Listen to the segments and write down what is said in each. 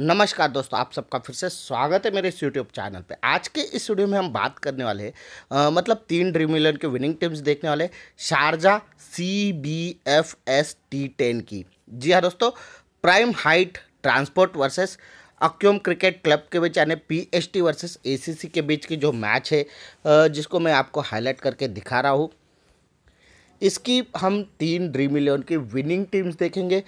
नमस्कार दोस्तों आप सबका फिर से स्वागत है मेरे इस यूट्यूब चैनल पे आज के इस वीडियो में हम बात करने वाले आ, मतलब तीन ड्रीम इलेवन के विनिंग टीम्स देखने वाले Sharjah C B F S T ten की जी हाँ दोस्तों प्राइम हाइट ट्रांसपोर्ट वर्सेस अक्यूम क्रिकेट क्लब के बीच यानी P S T versus A C C के बीच की जो मैच है जिसको मैं आपको हाईलाइट करके दिखा रहा हूँ इसकी हम तीन ड्रीम इलेवन की विनिंग टीम्स देखेंगे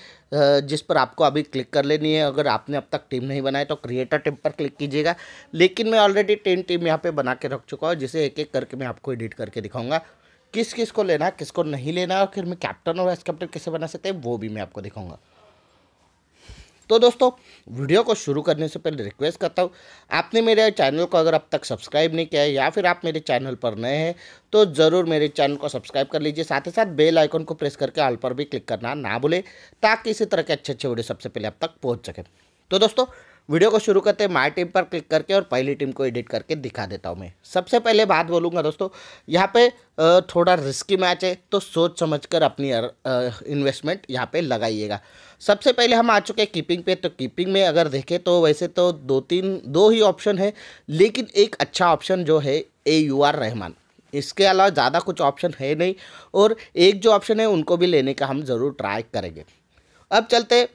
जिस पर आपको अभी क्लिक कर लेनी है अगर आपने अब तक टीम नहीं बनाई तो क्रिएटर टीम पर क्लिक कीजिएगा लेकिन मैं ऑलरेडी टेन टीम यहाँ पे बना के रख चुका हूँ जिसे एक एक करके मैं आपको एडिट करके दिखाऊंगा किस किस को लेना किसको नहीं लेना और फिर मैं कैप्टन और वाइस कैप्टन कैसे बना सकते हैं वो भी मैं आपको दिखाऊंगा तो दोस्तों वीडियो को शुरू करने से पहले रिक्वेस्ट करता हूँ आपने मेरे चैनल को अगर अब तक सब्सक्राइब नहीं किया है या फिर आप मेरे चैनल पर नए हैं तो ज़रूर मेरे चैनल को सब्सक्राइब कर लीजिए साथ ही साथ बेल आइकन को प्रेस करके ऑल पर भी क्लिक करना ना भूलें ताकि इसी तरह के अच्छे अच्छे वीडियो सबसे पहले अब तक पहुँच सकें तो दोस्तों वीडियो को शुरू करते हैं माई टीम पर क्लिक करके और पहली टीम को एडिट करके दिखा देता हूँ मैं सबसे पहले बात बोलूँगा दोस्तों यहाँ पे थोड़ा रिस्की मैच है तो सोच समझ कर अपनी इन्वेस्टमेंट यहाँ पे लगाइएगा सबसे पहले हम आ चुके हैं कीपिंग पे तो कीपिंग में अगर देखें तो वैसे तो दो तीन दो ही ऑप्शन है लेकिन एक अच्छा ऑप्शन जो है ए यू आर रहमान इसके अलावा ज़्यादा कुछ ऑप्शन है नहीं और एक जो ऑप्शन है उनको भी लेने का हम ज़रूर ट्राई करेंगे अब चलते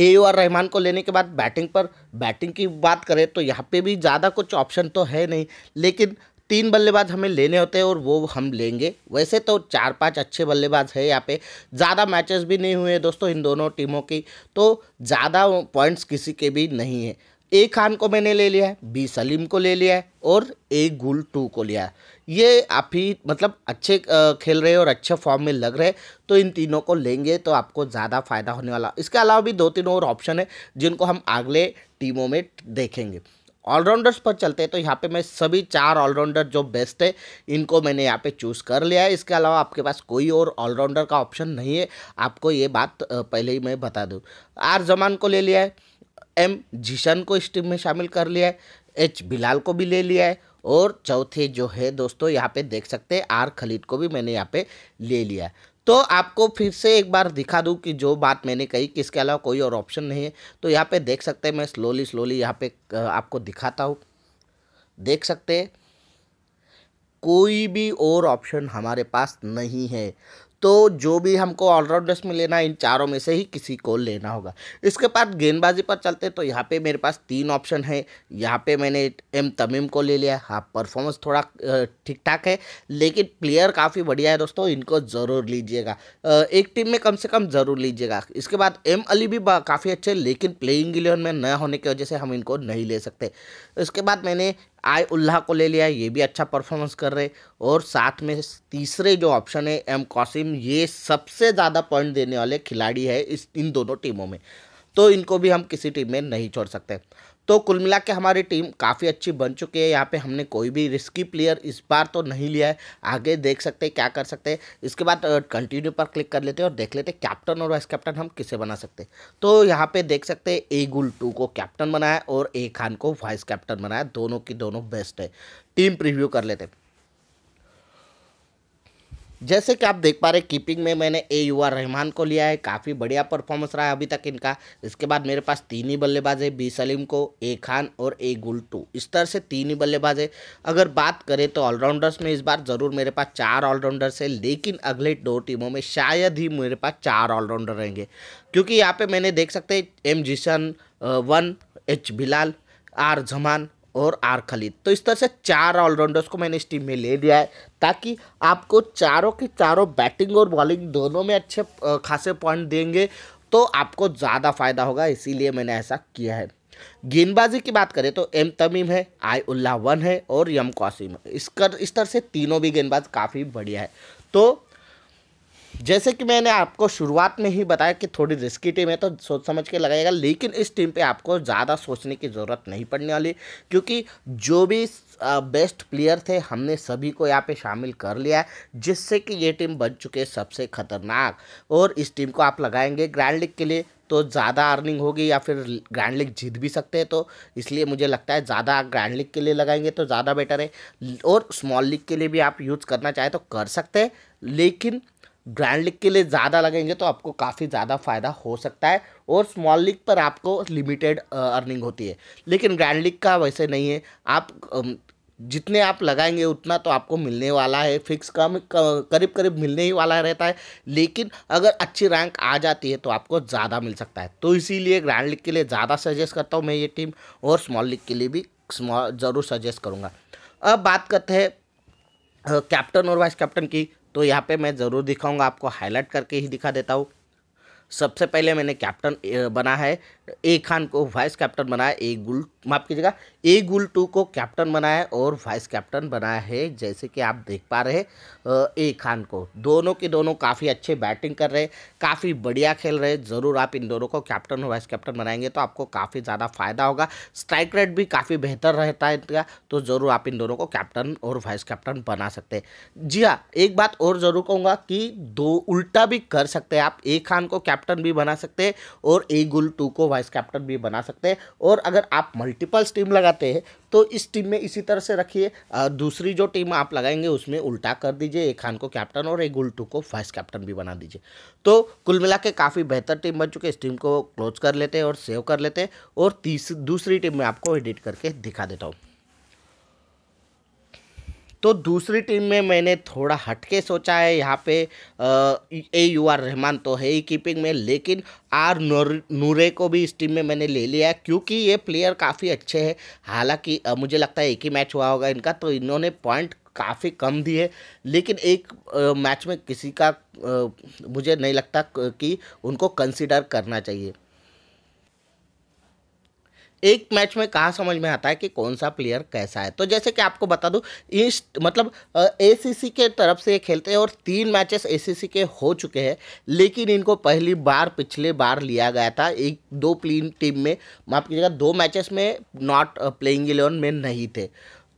ए यू आर रहमान को लेने के बाद बैटिंग पर बैटिंग की बात करें तो यहाँ पे भी ज़्यादा कुछ ऑप्शन तो है नहीं लेकिन तीन बल्लेबाज हमें लेने होते हैं और वो हम लेंगे वैसे तो चार पांच अच्छे बल्लेबाज है यहाँ पे ज़्यादा मैचेस भी नहीं हुए दोस्तों इन दोनों टीमों की तो ज़्यादा पॉइंट्स किसी के भी नहीं है ए खान को मैंने ले लिया है बी सलीम को ले लिया है और ए गुल टू को लिया है ये आप ही मतलब अच्छे खेल रहे और अच्छे फॉर्म में लग रहे तो इन तीनों को लेंगे तो आपको ज़्यादा फायदा होने वाला इसके अलावा भी दो तीन और ऑप्शन है जिनको हम अगले टीमों में देखेंगे ऑलराउंडर्स पर चलते हैं तो यहाँ पे मैं सभी चार ऑलराउंडर जो बेस्ट है इनको मैंने यहाँ पे चूज़ कर लिया है इसके अलावा आपके पास कोई और ऑलराउंडर का ऑप्शन नहीं है आपको ये बात पहले ही मैं बता दूँ आर जमान को ले लिया है एम जीशन को इस टीम में शामिल कर लिया है एच बिलाल को भी ले लिया है और चौथे जो है दोस्तों यहाँ पे देख सकते हैं आर खलीद को भी मैंने यहाँ पे ले लिया है तो आपको फिर से एक बार दिखा दूँ कि जो बात मैंने कही कि इसके अलावा कोई और ऑप्शन नहीं है तो यहाँ पे देख सकते हैं मैं स्लोली स्लोली यहाँ पे आपको दिखाता हूँ देख सकते कोई भी और ऑप्शन हमारे पास नहीं है तो जो भी हमको ऑलराउंडर्स में लेना है इन चारों में से ही किसी को लेना होगा इसके बाद गेंदबाजी पर चलते तो यहाँ पे मेरे पास तीन ऑप्शन है यहाँ पे मैंने एम तमीम को ले लिया हाँ परफॉर्मेंस थोड़ा ठीक ठाक है लेकिन प्लेयर काफ़ी बढ़िया है दोस्तों इनको ज़रूर लीजिएगा एक टीम में कम से कम ज़रूर लीजिएगा इसके बाद एम अली भी काफ़ी अच्छे लेकिन प्लेइंग इलेवन में न होने की वजह से हम इनको नहीं ले सकते इसके बाद मैंने आई उल्लाह को ले लिया ये भी अच्छा परफॉर्मेंस कर रहे और साथ में तीसरे जो ऑप्शन है एम कासिम ये सबसे ज़्यादा पॉइंट देने वाले खिलाड़ी है इस इन दोनों टीमों में तो इनको भी हम किसी टीम में नहीं छोड़ सकते तो कुल मिला के हमारी टीम काफ़ी अच्छी बन चुकी है यहाँ पे हमने कोई भी रिस्की प्लेयर इस बार तो नहीं लिया है आगे देख सकते हैं क्या कर सकते हैं इसके बाद कंटिन्यू पर क्लिक कर लेते हैं और देख लेते हैं कैप्टन और वाइस कैप्टन हम किसे बना सकते हैं तो यहाँ पे देख सकते हैं ए गुल टू को कैप्टन बनाया और ए खान को वाइस कैप्टन बनाया दोनों की दोनों बेस्ट है टीम प्रिव्यू कर लेते हैं जैसे कि आप देख पा रहे कीपिंग में मैंने ए यू आर रहमान को लिया है काफ़ी बढ़िया परफॉर्मेंस रहा है अभी तक इनका इसके बाद मेरे पास तीन ही बल्लेबाज है बी सलीम को ए खान और ए गुलटू इस तरह से तीन ही बल्लेबाज है अगर बात करें तो ऑलराउंडर्स में इस बार ज़रूर मेरे पास चार ऑलराउंडर्स है लेकिन अगले दो टीमों में शायद ही मेरे पास चार ऑलराउंडर रहेंगे क्योंकि यहाँ पर मैंने देख सकते एम जिसन one H Bilal R Zaman और आर खलीद तो इस तरह से चार ऑलराउंडर्स को मैंने इस टीम में ले लिया है ताकि आपको चारों के चारों बैटिंग और बॉलिंग दोनों में अच्छे खासे पॉइंट देंगे तो आपको ज़्यादा फ़ायदा होगा इसीलिए मैंने ऐसा किया है गेंदबाजी की बात करें तो एम तमीम है आई उल्लाह वन है और यम कौसिम है इस कर इस तरह से तीनों भी गेंदबाज काफ़ी बढ़िया है तो जैसे कि मैंने आपको शुरुआत में ही बताया कि थोड़ी रिस्की टीम है तो सोच समझ के लगाएगा लेकिन इस टीम पे आपको ज़्यादा सोचने की ज़रूरत नहीं पड़ने वाली क्योंकि जो भी बेस्ट प्लेयर थे हमने सभी को यहाँ पे शामिल कर लिया है जिससे कि ये टीम बन चुके है सबसे ख़तरनाक और इस टीम को आप लगाएंगे ग्रैंड लीग के लिए तो ज़्यादा अर्निंग होगी या फिर ग्रैंड लीग जीत भी सकते हैं तो इसलिए मुझे लगता है ज़्यादा ग्रैंड लीग के लिए लगाएंगे तो ज़्यादा बेटर है और स्मॉल लीग के लिए भी आप यूज़ करना चाहें तो कर सकते हैं लेकिन ग्रैंड लीग के लिए ज़्यादा लगेंगे तो आपको काफ़ी ज़्यादा फ़ायदा हो सकता है और स्मॉल लीग पर आपको लिमिटेड अर्निंग होती है लेकिन ग्रैंड लीग का वैसे नहीं है आप जितने आप लगाएंगे उतना तो आपको मिलने वाला है फिक्स कम करीब करीब मिलने ही वाला रहता है लेकिन अगर अच्छी रैंक आ जाती है तो आपको ज़्यादा मिल सकता है तो इसीलिए ग्रैंड लीग के लिए ज़्यादा सजेस्ट करता हूँ मैं ये टीम और स्मॉल लीग के लिए भी ज़रूर सजेस्ट करूँगा अब बात करते हैं कैप्टन और वाइस कैप्टन की तो यहाँ पे मैं ज़रूर दिखाऊंगा आपको हाईलाइट करके ही दिखा देता हूँ सबसे पहले मैंने कैप्टन बना है ए खान को वाइस कैप्टन बनाया ए गुल माफ़ कीजिएगा ए गुल टू को कैप्टन बनाया और वाइस कैप्टन बनाया है जैसे कि आप देख पा रहे ए खान को दोनों के दोनों काफ़ी अच्छे बैटिंग कर रहे काफ़ी बढ़िया खेल रहे ज़रूर आप इन दोनों को कैप्टन और वाइस कैप्टन बनाएंगे तो आपको काफ़ी ज़्यादा फायदा होगा स्ट्राइक रेट भी काफ़ी बेहतर रहता है इनका तो ज़रूर आप इन दोनों को कैप्टन और वाइस कैप्टन बना सकते हैं जी हाँ एक बात और ज़रूर कहूँगा कि दो उल्टा भी कर सकते हैं आप ए खान को कैप्टन भी बना सकते हैं और ए गुल टू को वाइस कैप्टन भी बना सकते हैं और अगर आप मल्टीपल्स टीम लगाते हैं तो इस टीम में इसी तरह से रखिए दूसरी जो टीम आप लगाएंगे उसमें उल्टा कर दीजिए ए खान को कैप्टन और एक गुल टू को वाइस कैप्टन भी बना दीजिए तो कुल मिला के काफ़ी बेहतर टीम बन चुके इस टीम को क्लोज कर लेते हैं और सेव कर लेते हैं और तीस दूसरी टीम में आपको एडिट करके दिखा देता हूँ तो दूसरी टीम में मैंने थोड़ा हटके सोचा है यहाँ पे ए यू आर रहमान तो है ही कीपिंग में लेकिन आर नूरे को भी इस टीम में मैंने ले लिया है क्योंकि ये प्लेयर काफ़ी अच्छे हैं हालांकि मुझे लगता है एक ही मैच हुआ होगा इनका तो इन्होंने पॉइंट काफ़ी कम दिए है लेकिन एक मैच में किसी का मुझे नहीं लगता कि उनको कंसिडर करना चाहिए एक मैच में कहाँ समझ में आता है कि कौन सा प्लेयर कैसा है तो जैसे कि आपको बता दूँ इस मतलब ए के तरफ से ये खेलते हैं और तीन मैचेस ए के हो चुके हैं लेकिन इनको पहली बार पिछले बार लिया गया था एक दो प्लीन टीम में माफ कीजिएगा दो मैचेस में नॉट प्लेइंग इलेवन में नहीं थे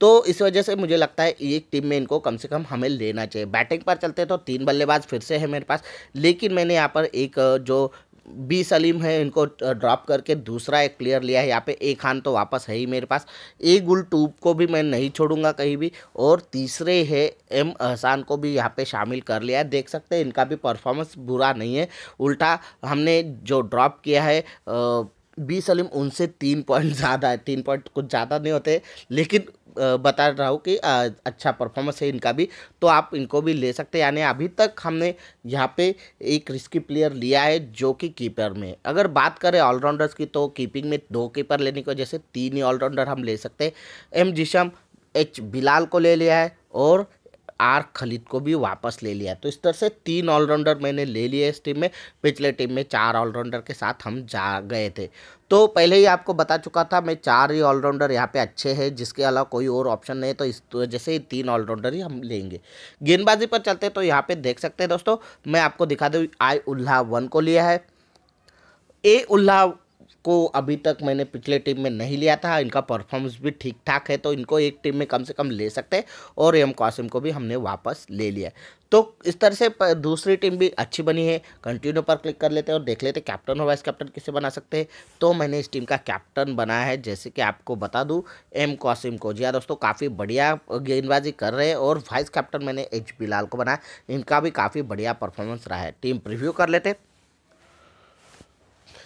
तो इस वजह से मुझे लगता है एक टीम में इनको कम से कम हमें लेना चाहिए बैटिंग पर चलते तो तीन बल्लेबाज फिर से है मेरे पास लेकिन मैंने यहाँ पर एक जो बी सलीम है इनको ड्रॉप करके दूसरा एक प्लेयर लिया है यहाँ पे ए खान तो वापस है ही मेरे पास ए गुल टूब को भी मैं नहीं छोड़ूंगा कहीं भी और तीसरे है एम अहसान को भी यहाँ पे शामिल कर लिया है देख सकते हैं इनका भी परफॉर्मेंस बुरा नहीं है उल्टा हमने जो ड्रॉप किया है बी सलीम उनसे तीन पॉइंट ज़्यादा है तीन पॉइंट कुछ ज़्यादा नहीं होते लेकिन बता रहा हूँ कि अच्छा परफॉर्मेंस है इनका भी तो आप इनको भी ले सकते हैं यानी अभी तक हमने यहाँ पे एक रिस्की प्लेयर लिया है जो कि कीपर में अगर बात करें ऑलराउंडर्स की तो कीपिंग में दो कीपर लेने की वजह से तीन ही ऑलराउंडर हम ले सकते हैं एम जिशम एच बिलाल को ले लिया है और आर खलीद को भी वापस ले लिया तो इस तरह से तीन ऑलराउंडर मैंने ले लिया इस टीम में पिछले टीम में चार ऑलराउंडर के साथ हम जा गए थे तो पहले ही आपको बता चुका था मैं चार ही ऑलराउंडर यहाँ पे अच्छे हैं जिसके अलावा कोई और ऑप्शन नहीं तो इस वजह से तीन ऑलराउंडर ही हम लेंगे गेंदबाजी पर चलते तो यहाँ पे देख सकते हैं दोस्तों मैं आपको दिखा दूँ आई उल्लाह वन को लिया है ए उल्लाह इनको अभी तक मैंने पिछले टीम में नहीं लिया था इनका परफॉर्मेंस भी ठीक ठाक है तो इनको एक टीम में कम से कम ले सकते और एम कासिम को भी हमने वापस ले लिया तो इस तरह से दूसरी टीम भी अच्छी बनी है कंटिन्यू पर क्लिक कर लेते हैं और देख लेते हैं कैप्टन और वाइस कैप्टन किसे बना सकते हैं तो मैंने इस टीम का कैप्टन बनाया है जैसे कि आपको बता दूं एम कासिम को जी हाँ दोस्तों काफ़ी बढ़िया गेंदबाजी कर रहे हैं और वाइस कैप्टन मैंने एच बिलाल को बनाया इनका भी काफ़ी बढ़िया परफॉर्मेंस रहा है टीम प्रिव्यू कर लेते हैं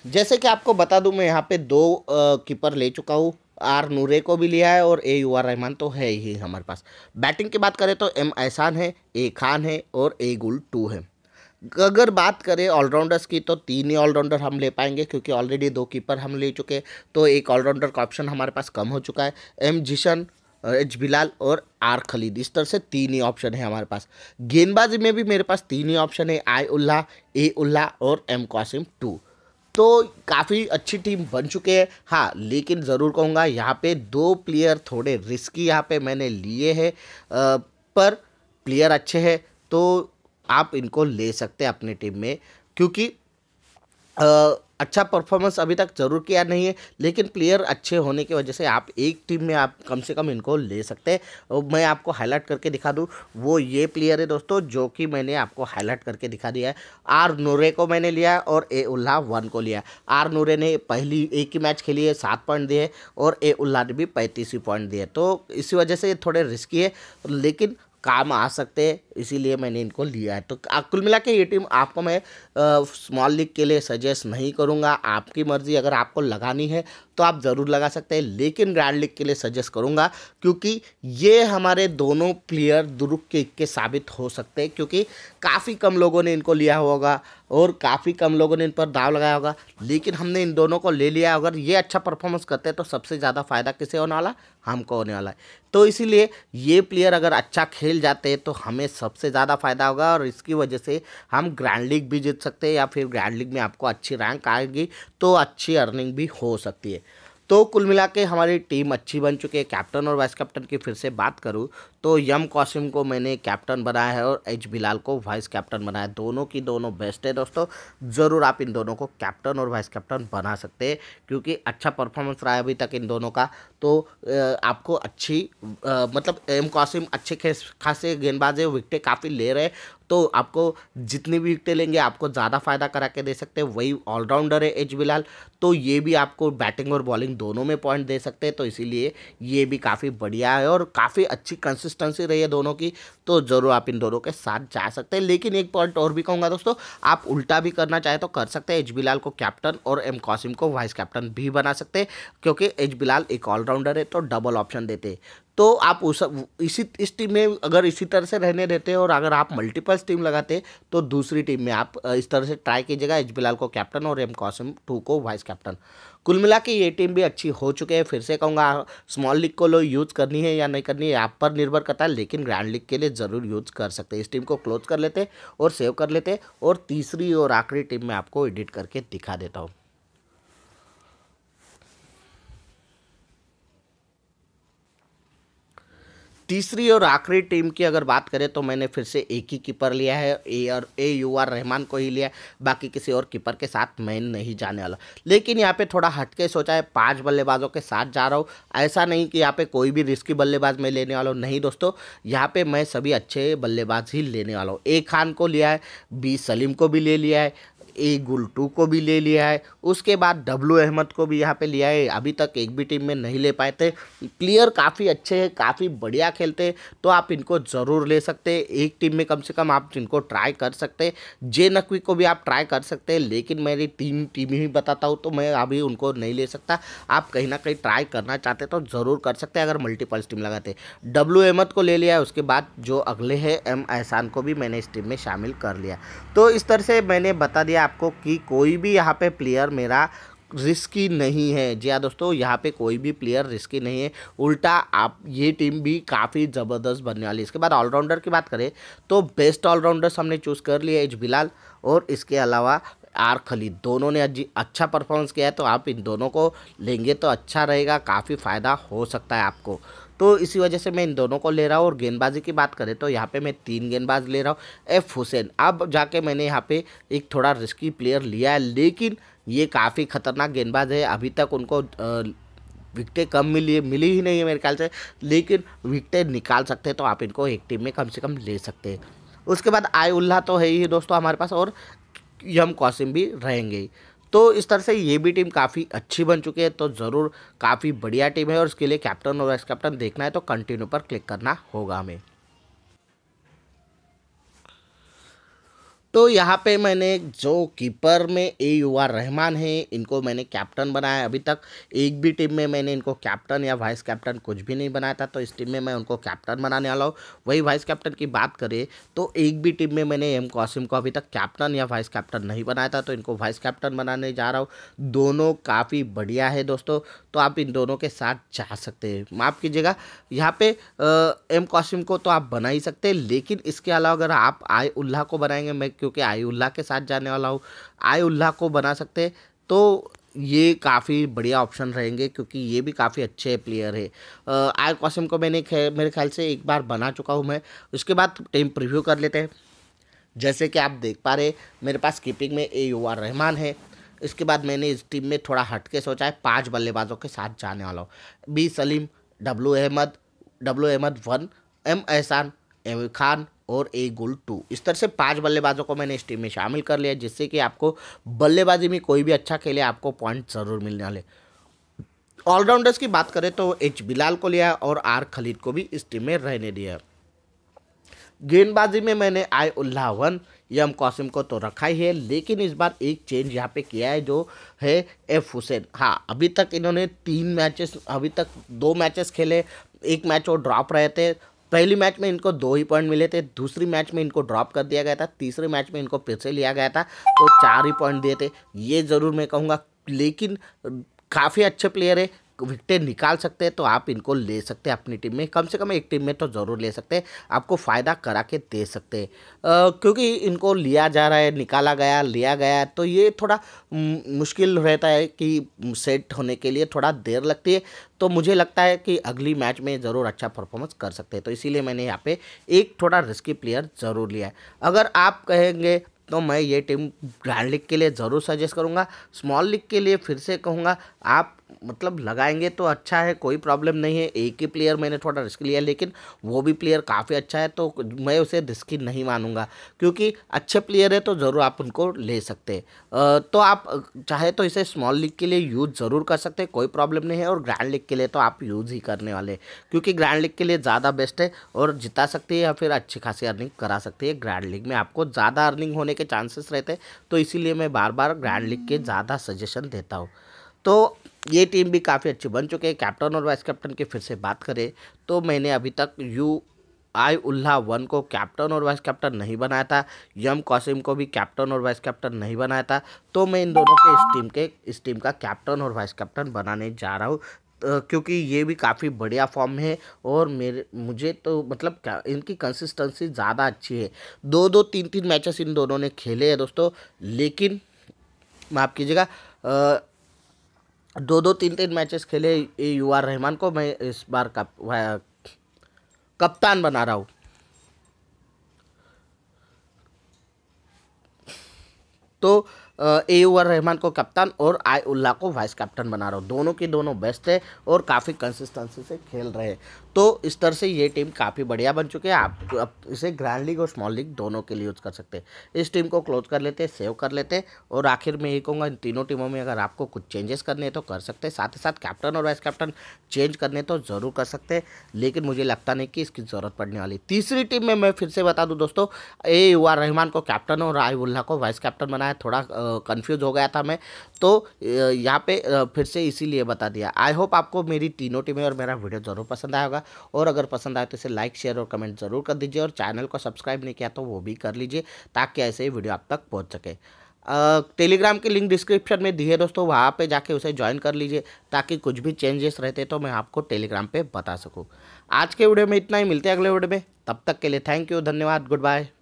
जैसे कि आपको बता दूं मैं यहाँ पे दो कीपर ले चुका हूँ आर नूरे को भी लिया है और ए यू आर रहमान तो है ही हमारे पास बैटिंग की बात करें तो एम एहसान है ए खान है और ए गुल टू है अगर बात करें ऑलराउंडर्स की तो तीन ही ऑलराउंडर हम ले पाएंगे क्योंकि ऑलरेडी दो कीपर हम ले चुके तो एक ऑलराउंडर का ऑप्शन हमारे पास कम हो चुका है एम जिशन एच बिलाल और आर खलीद इस तरह से तीन ही ऑप्शन है हमारे पास गेंदबाजी में भी मेरे पास तीन ही ऑप्शन है आई उल्ला ए उल्ला और एम कासिम टू तो काफ़ी अच्छी टीम बन चुके हैं हाँ लेकिन ज़रूर कहूँगा यहाँ पे दो प्लेयर थोड़े रिस्की यहाँ पे मैंने लिए हैं पर प्लेयर अच्छे हैं तो आप इनको ले सकते हैं अपनी टीम में क्योंकि अच्छा परफॉर्मेंस अभी तक जरूर किया नहीं है लेकिन प्लेयर अच्छे होने की वजह से आप एक टीम में आप कम से कम इनको ले सकते हैं मैं आपको हाईलाइट करके दिखा दूँ वो ये प्लेयर है दोस्तों जो कि मैंने आपको हाईलाइट करके दिखा दिया है आर नूरे को मैंने लिया और ए उल्ला वन को लिया आर नूरे ने पहली एक ही मैच खेली है सात पॉइंट दिए और ए उल्ला ने भी पैंतीस पॉइंट दिए तो इसी वजह से थोड़े रिस्की है लेकिन काम आ सकते हैं इसीलिए मैंने इनको लिया है तो कुल मिला के ये टीम आपको मैं स्मॉल लीग के लिए सजेस्ट नहीं करूँगा आपकी मर्ज़ी अगर आपको लगानी है तो आप ज़रूर लगा सकते हैं लेकिन ग्रैंड लीग के लिए सजेस्ट करूँगा क्योंकि ये हमारे दोनों प्लेयर दुरुख के इक्के साबित हो सकते हैं क्योंकि काफ़ी कम लोगों ने इनको लिया होगा और काफ़ी कम लोगों ने इन पर दाव लगाया होगा लेकिन हमने इन दोनों को ले लिया अगर ये अच्छा परफॉर्मेंस करते हैं तो सबसे ज़्यादा फ़ायदा किसे होने वाला हमको होने वाला है तो इसीलिए ये प्लेयर अगर अच्छा खेल जाते हैं तो हमें सब सबसे ज़्यादा फ़ायदा होगा और इसकी वजह से हम ग्रैंड लीग भी जीत सकते हैं या फिर ग्रैंड लीग में आपको अच्छी रैंक आएगी तो अच्छी अर्निंग भी हो सकती है तो कुल मिला के हमारी टीम अच्छी बन चुकी है कैप्टन और वाइस कैप्टन की फिर से बात करूँ तो यम कौसिम को मैंने कैप्टन बनाया है और एच बिलाल को वाइस कैप्टन बनाया है दोनों की दोनों बेस्ट है दोस्तों ज़रूर आप इन दोनों को कैप्टन और वाइस कैप्टन बना सकते हैं क्योंकि अच्छा परफॉर्मेंस रहा है अभी तक इन दोनों का तो आपको अच्छी मतलब एम कासिम अच्छे खासे गेंदबाज है विकटें काफ़ी ले रहे हैं तो आपको जितनी भी विकटें लेंगे आपको ज़्यादा फ़ायदा करा के दे सकते हैं वही ऑलराउंडर है एच बिलाल तो ये भी आपको बैटिंग और बॉलिंग दोनों में पॉइंट दे सकते हैं तो इसीलिए ये भी काफ़ी बढ़िया है और काफ़ी अच्छी कंसिस्ट कंसिस्टेंसी रही है दोनों की तो ज़रूर आप इन दोनों के साथ जा सकते हैं लेकिन एक पॉइंट और भी कहूँगा दोस्तों आप उल्टा भी करना चाहे तो कर सकते हैं एच बिलाल को कैप्टन और एम कासिम को वाइस कैप्टन भी बना सकते हैं क्योंकि एच बिलाल एक ऑलराउंडर है तो डबल ऑप्शन देते तो आप उस इसी इस टीम में अगर इसी तरह से रहने देते और अगर आप मल्टीपल्स टीम लगाते तो दूसरी टीम में आप इस तरह से ट्राई कीजिएगा एच बिलाल को कैप्टन और एम कौसिम टू को वाइस कैप्टन कुल मिला के ये टीम भी अच्छी हो चुके हैं फिर से कहूँगा स्मॉल लीग को लो यूज़ करनी है या नहीं करनी है आप पर निर्भर करता है लेकिन ग्रैंड लीग के लिए ज़रूर यूज़ कर सकते हैं इस टीम को क्लोज कर लेते और सेव कर लेते और तीसरी और आखिरी टीम में आपको एडिट करके दिखा देता हूँ तीसरी और आखिरी टीम की अगर बात करें तो मैंने फिर से एक ही कीपर लिया है ए और ए यू आर रहमान को ही लिया है बाकी किसी और कीपर के साथ मैं नहीं जाने वाला लेकिन यहाँ पे थोड़ा हटके सोचा है पांच बल्लेबाजों के साथ जा रहा हूँ ऐसा नहीं कि यहाँ पे कोई भी रिस्की बल्लेबाज मैं लेने वाला हूँ नहीं दोस्तों यहाँ पर मैं सभी अच्छे बल्लेबाज ही लेने वाला हूँ ए खान को लिया है बी सलीम को भी ले लिया है ए गुल टू को भी ले लिया है उसके बाद डब्लू अहमद को भी यहाँ पे लिया है अभी तक एक भी टीम में नहीं ले पाए थे प्लेयर काफ़ी अच्छे हैं काफ़ी बढ़िया खेलते हैं तो आप इनको ज़रूर ले सकते हैं एक टीम में कम से कम आप इनको ट्राई कर सकते हैं जे नकवी को भी आप ट्राई कर सकते हैं लेकिन मेरी टीम टीम ही बताता हूँ तो मैं अभी उनको नहीं ले सकता आप कहीं ना कहीं ट्राई करना चाहते तो ज़रूर कर सकते हैं अगर मल्टीपल्स टीम लगाते डब्लू अहमद को ले लिया है उसके बाद जो अगले है एम एहसान को भी मैंने इस टीम में शामिल कर लिया तो इस तरह से मैंने बता दिया आपको कि कोई भी यहाँ पे प्लेयर मेरा रिस्की नहीं है जी हाँ दोस्तों यहाँ पे कोई भी प्लेयर रिस्की नहीं है उल्टा आप ये टीम भी काफ़ी ज़बरदस्त बनने वाली है इसके बाद ऑलराउंडर की बात करें तो बेस्ट ऑलराउंडर्स हमने चूज़ कर लिए एज बिलाल और इसके अलावा आर खलीद दोनों ने अच्छा परफॉर्मेंस किया है तो आप इन दोनों को लेंगे तो अच्छा रहेगा काफ़ी फ़ायदा हो सकता है आपको तो इसी वजह से मैं इन दोनों को ले रहा हूँ और गेंदबाजी की बात करें तो यहाँ पे मैं तीन गेंदबाज ले रहा हूँ एफ हुसैन अब जाके मैंने यहाँ पे एक थोड़ा रिस्की प्लेयर लिया है लेकिन ये काफ़ी खतरनाक गेंदबाज है अभी तक उनको आ, विकटें कम मिली मिली ही नहीं है मेरे ख्याल से लेकिन विकटें निकाल सकते हैं तो आप इनको एक टीम में कम से कम ले सकते हैं उसके बाद आय तो है ही दोस्तों हमारे पास और यम कौसिम भी रहेंगे तो इस तरह से ये भी टीम काफ़ी अच्छी बन चुकी है तो ज़रूर काफ़ी बढ़िया टीम है और इसके लिए कैप्टन और वाइस कैप्टन देखना है तो कंटिन्यू पर क्लिक करना होगा हमें तो यहाँ पे मैंने जो कीपर में ए यू आर रहमान है इनको मैंने कैप्टन बनाया अभी तक एक भी टीम में मैंने इनको कैप्टन या वाइस कैप्टन कुछ भी नहीं बनाया था तो इस टीम में मैं उनको कैप्टन बनाने वाला हूँ वही वाइस कैप्टन की बात करें तो एक भी टीम में मैंने एम कौसिम को अभी तक कैप्टन या वाइस कैप्टन नहीं बनाया था तो इनको वाइस कैप्टन बनाने जा रहा हूँ दोनों काफ़ी बढ़िया है दोस्तों तो आप इन दोनों के साथ जा सकते हैं माफ़ कीजिएगा यहाँ पर एम कौसिम को तो आप बना ही सकते हैं लेकिन इसके अलावा अगर आप आय उल्लाह को बनाएंगे मैं क्योंकि आयुल्ला के साथ जाने वाला हूँ आयुल्ला को बना सकते तो ये काफ़ी बढ़िया ऑप्शन रहेंगे क्योंकि ये भी काफ़ी अच्छे प्लेयर है आय कॉसम को मैंने खे, मेरे ख्याल से एक बार बना चुका हूँ मैं उसके बाद टीम प्रिव्यू कर लेते हैं जैसे कि आप देख पा रहे मेरे पास कीपिंग में ए यू आर रहमान है इसके बाद मैंने इस टीम में थोड़ा हटके सोचा है पाँच बल्लेबाजों के साथ जाने वाला हूँ B Saleem W Ahmed W Ahmed one M Ehsan M Khan और ए गोल टू इस तरह से पांच बल्लेबाजों को मैंने इस टीम में शामिल कर लिया जिससे कि आपको बल्लेबाजी में कोई भी अच्छा खेले आपको पॉइंट ज़रूर मिलने वाले ऑलराउंडर्स की बात करें तो एच बिलाल को लिया और आर खलीद को भी इस टीम में रहने दिया गेंदबाजी में मैंने आई उल्लावन यम कौसिम को तो रखा ही है लेकिन इस बार एक चेंज यहाँ पे किया है जो है एफ हुसैन हाँ अभी तक इन्होंने तीन मैचेस अभी तक दो मैचेस खेले एक मैच वो ड्रॉप रहे थे पहली मैच में इनको दो ही पॉइंट मिले थे दूसरी मैच में इनको ड्रॉप कर दिया गया था तीसरे मैच में इनको फिर से लिया गया था तो चार ही पॉइंट दिए थे ये ज़रूर मैं कहूँगा लेकिन काफ़ी अच्छे प्लेयर है विकटें निकाल सकते हैं तो आप इनको ले सकते हैं अपनी टीम में कम से कम एक टीम में तो ज़रूर ले सकते हैं आपको फ़ायदा करा के दे सकते हैं क्योंकि इनको लिया जा रहा है निकाला गया लिया गया तो ये थोड़ा मुश्किल रहता है कि सेट होने के लिए थोड़ा देर लगती है तो मुझे लगता है कि अगली मैच में ज़रूर अच्छा परफॉर्मेंस कर सकते हैं तो इसीलिए मैंने यहाँ पर एक थोड़ा रिस्की प्लेयर ज़रूर लिया है अगर आप कहेंगे तो मैं ये टीम ग्रैंड लीग के लिए ज़रूर सजेस्ट करूँगा स्मॉल लीग के लिए फिर से कहूँगा आप मतलब लगाएंगे तो अच्छा है कोई प्रॉब्लम नहीं है एक ही प्लेयर मैंने थोड़ा रिस्क लिया लेकिन वो भी प्लेयर काफ़ी अच्छा है तो मैं उसे रिस्की नहीं मानूंगा क्योंकि अच्छे प्लेयर है तो ज़रूर आप उनको ले सकते हैं तो आप चाहे तो इसे स्मॉल लीग के लिए यूज़ ज़रूर कर सकते हैं कोई प्रॉब्लम नहीं है और ग्रैंड लीग के लिए तो आप यूज़ ही करने वाले क्योंकि ग्रैंड लीग के लिए ज़्यादा बेस्ट है और जिता सकती है या फिर अच्छी खासी अर्निंग करा सकती है ग्रैंड लीग में आपको ज़्यादा अर्निंग होने के चांसेस रहते हैं तो इसीलिए मैं बार बार ग्रैंड लीग के ज़्यादा सजेशन देता हूँ तो ये टीम भी काफ़ी अच्छी बन चुके हैं कैप्टन और वाइस कैप्टन की फिर से बात करें तो मैंने अभी तक यू आई उल्ला वन को कैप्टन और वाइस कैप्टन नहीं बनाया था यम कौसिम को भी कैप्टन और वाइस कैप्टन नहीं बनाया था तो मैं इन दोनों के इस टीम के इस टीम का कैप्टन और वाइस कैप्टन बनाने जा रहा हूँ क्योंकि ये भी काफ़ी बढ़िया फॉर्म है और मेरे मुझे तो मतलब क्या इनकी कंसिस्टेंसी ज़्यादा अच्छी है दो दो तीन तीन मैचेस इन दोनों ने खेले हैं दोस्तों लेकिन माफ़ कीजिएगा दो दो तीन तीन मैचेस खेले यू आर रहमान को मैं इस बार कप कप्तान बना रहा हूँ तो ए आर रहमान को कप्तान और आई उल्ला को वाइस कैप्टन बना रहा हूँ दोनों के दोनों बेस्ट है और काफ़ी कंसिस्टेंसी से खेल रहे हैं तो इस तरह से ये टीम काफ़ी बढ़िया बन चुकी है आप अब इसे ग्रैंड लीग और स्मॉल लीग दोनों के लिए यूज़ कर सकते हैं इस टीम को क्लोज कर लेते हैं सेव कर लेते हैं और आखिर में यही कहूँगा इन तीनों टीमों में अगर आपको कुछ चेंजेस करने हैं तो कर सकते हैं साथ ही साथ कैप्टन और वाइस कैप्टन चेंज करने तो ज़रूर कर सकते हैं लेकिन मुझे लगता नहीं कि इसकी ज़रूरत पड़ने वाली तीसरी टीम में मैं फिर से बता दूँ दोस्तों ए यू रहमान को कैप्टन और आई को वाइस कैप्टन बनाया थोड़ा कंफ्यूज हो गया था मैं तो यहाँ पे फिर से इसीलिए बता दिया आई होप आपको मेरी तीनों टीमें और मेरा वीडियो ज़रूर पसंद आया होगा और अगर पसंद आए तो इसे लाइक शेयर और कमेंट ज़रूर कर दीजिए और चैनल को सब्सक्राइब नहीं किया तो वो भी कर लीजिए ताकि ऐसे ही वीडियो आप तक पहुँच सके टेलीग्राम के लिंक डिस्क्रिप्शन में दिए दोस्तों वहाँ पे जाके उसे ज्वाइन कर लीजिए ताकि कुछ भी चेंजेस रहते तो मैं आपको टेलीग्राम पे बता सकूँ आज के वीडियो में इतना ही मिलते हैं अगले वीडियो में तब तक के लिए थैंक यू धन्यवाद गुड बाय